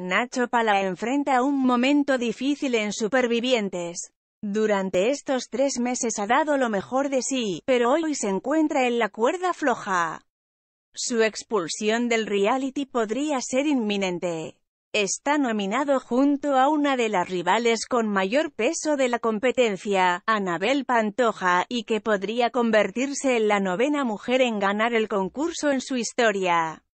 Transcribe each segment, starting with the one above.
Nacho Pala enfrenta un momento difícil en Supervivientes. Durante estos tres meses ha dado lo mejor de sí, pero hoy se encuentra en la cuerda floja. Su expulsión del reality podría ser inminente. Está nominado junto a una de las rivales con mayor peso de la competencia, Anabel Pantoja, y que podría convertirse en la novena mujer en ganar el concurso en su historia.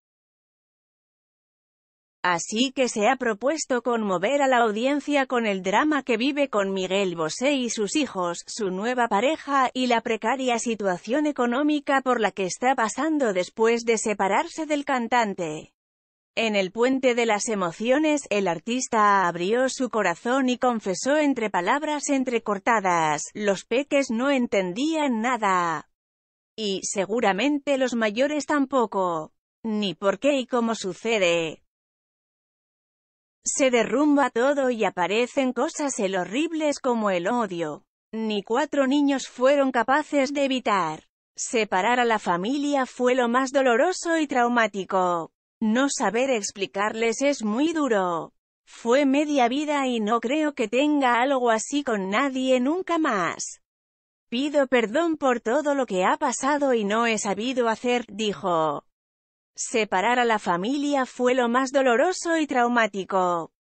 Así que se ha propuesto conmover a la audiencia con el drama que vive con Miguel Bosé y sus hijos, su nueva pareja, y la precaria situación económica por la que está pasando después de separarse del cantante. En el puente de las emociones, el artista abrió su corazón y confesó entre palabras entrecortadas, los peques no entendían nada. Y seguramente los mayores tampoco. Ni por qué y cómo sucede. Se derrumba todo y aparecen cosas el horribles como el odio. Ni cuatro niños fueron capaces de evitar. Separar a la familia fue lo más doloroso y traumático. No saber explicarles es muy duro. Fue media vida y no creo que tenga algo así con nadie nunca más. Pido perdón por todo lo que ha pasado y no he sabido hacer, dijo. Separar a la familia fue lo más doloroso y traumático.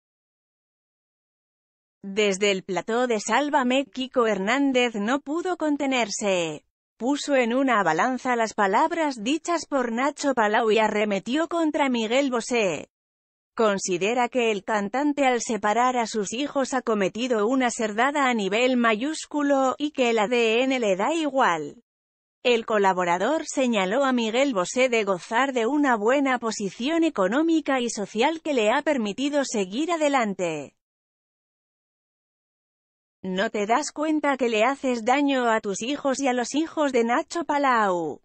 Desde el plató de Sálvame, Kiko Hernández no pudo contenerse. Puso en una balanza las palabras dichas por Nacho Palau y arremetió contra Miguel Bosé. Considera que el cantante al separar a sus hijos ha cometido una cerdada a nivel mayúsculo, y que el ADN le da igual. El colaborador señaló a Miguel Bosé de gozar de una buena posición económica y social que le ha permitido seguir adelante. No te das cuenta que le haces daño a tus hijos y a los hijos de Nacho Palau.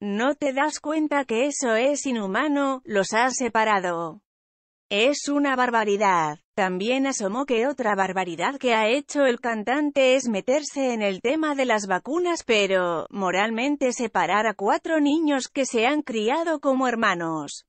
No te das cuenta que eso es inhumano, los has separado. Es una barbaridad. También asomó que otra barbaridad que ha hecho el cantante es meterse en el tema de las vacunas pero, moralmente separar a cuatro niños que se han criado como hermanos.